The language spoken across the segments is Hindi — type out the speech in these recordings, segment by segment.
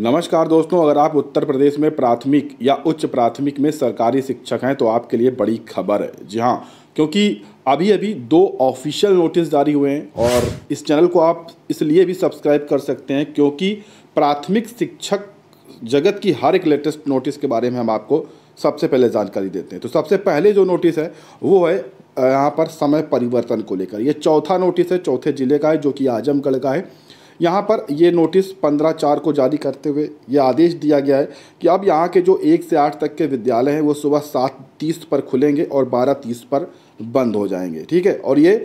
नमस्कार दोस्तों अगर आप उत्तर प्रदेश में प्राथमिक या उच्च प्राथमिक में सरकारी शिक्षक हैं तो आपके लिए बड़ी खबर है जी हाँ क्योंकि अभी अभी दो ऑफिशियल नोटिस जारी हुए हैं और इस चैनल को आप इसलिए भी सब्सक्राइब कर सकते हैं क्योंकि प्राथमिक शिक्षक जगत की हर एक लेटेस्ट नोटिस के बारे में हम आपको सबसे पहले जानकारी देते हैं तो सबसे पहले जो नोटिस है वो है यहाँ पर समय परिवर्तन को लेकर ये चौथा नोटिस है चौथे जिले का है जो कि आजमगढ़ का है यहाँ पर ये नोटिस पंद्रह चार को जारी करते हुए ये आदेश दिया गया है कि अब यहाँ के जो एक से आठ तक के विद्यालय हैं वो सुबह सात तीस पर खुलेंगे और बारह तीस पर बंद हो जाएंगे ठीक है और ये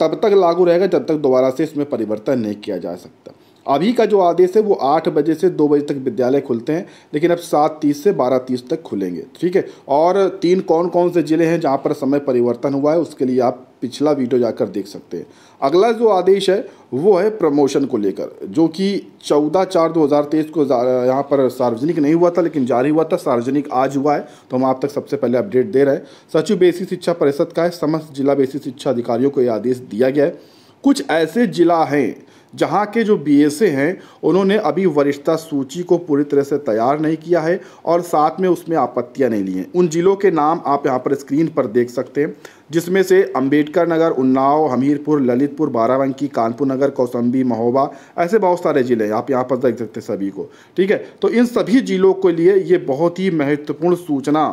तब तक लागू रहेगा जब तक दोबारा से इसमें परिवर्तन नहीं किया जा सकता अभी का जो आदेश है वो आठ बजे से दो बजे तक विद्यालय खुलते हैं लेकिन अब सात तीस से बारह तीस तक खुलेंगे ठीक है और तीन कौन कौन से ज़िले हैं जहाँ पर समय परिवर्तन हुआ है उसके लिए आप पिछला वीडियो जाकर देख सकते हैं अगला जो आदेश है वो है प्रमोशन को लेकर जो कि 14 चार 2023 को यहाँ पर सार्वजनिक नहीं हुआ था लेकिन जारी हुआ था सार्वजनिक आज हुआ है तो हम आप तक सबसे पहले अपडेट दे रहे हैं सचिव बेसिक शिक्षा परिषद का है समस्त जिला बेसिक शिक्षा अधिकारियों को यह आदेश दिया गया है कुछ ऐसे जिला हैं जहां के जो बीएसए हैं उन्होंने अभी वरिष्ठता सूची को पूरी तरह से तैयार नहीं किया है और साथ में उसमें आपत्तियां नहीं ली हैं उन जिलों के नाम आप यहां पर स्क्रीन पर देख सकते हैं जिसमें से अंबेडकर नगर उन्नाव हमीरपुर ललितपुर बाराबंकी कानपुर नगर कौसम्बी महोबा ऐसे बहुत सारे ज़िले हैं आप यहाँ पर देख सकते हैं सभी को ठीक है तो इन सभी ज़िलों के लिए ये बहुत ही महत्वपूर्ण सूचना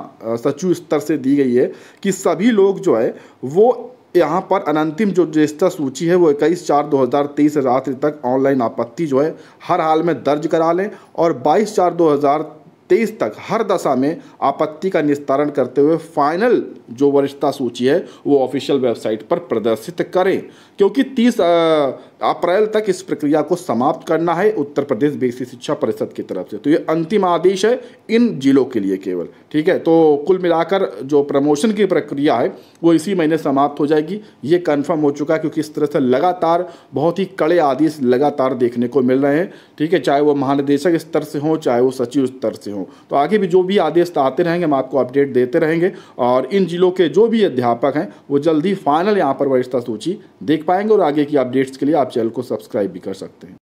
सचिव स्तर से दी गई है कि सभी लोग जो है वो यहाँ पर अनंतिम जो ज्येष्ठता सूची है वो इक्कीस चार 2023 रात्रि तक ऑनलाइन आपत्ति जो है हर हाल में दर्ज करा लें और 22 चार 2023 तक हर दशा में आपत्ति का निस्तारण करते हुए फाइनल जो वरिष्ठता सूची है वो ऑफिशियल वेबसाइट पर प्रदर्शित करें क्योंकि 30 अप्रैल तक इस प्रक्रिया को समाप्त करना है उत्तर प्रदेश बेसिक शिक्षा परिषद की तरफ से तो ये अंतिम आदेश है इन जिलों के लिए केवल ठीक है तो कुल मिलाकर जो प्रमोशन की प्रक्रिया है वो इसी महीने समाप्त हो जाएगी ये कन्फर्म हो चुका है क्योंकि इस तरह से लगातार बहुत ही कड़े आदेश लगातार देखने को मिल रहे हैं ठीक है चाहे वो महानिदेशक स्तर से हों चाहे वो सचिव स्तर से हों तो आगे भी जो भी आदेश आते रहेंगे हम आपको अपडेट देते रहेंगे और इन जिलों के जो भी अध्यापक हैं वो जल्द ही फाइनल यहाँ पर वरिष्ठता सूची देख पाएंगे और आगे की अपडेट्स के लिए आप आप चैनल को सब्सक्राइब भी कर सकते हैं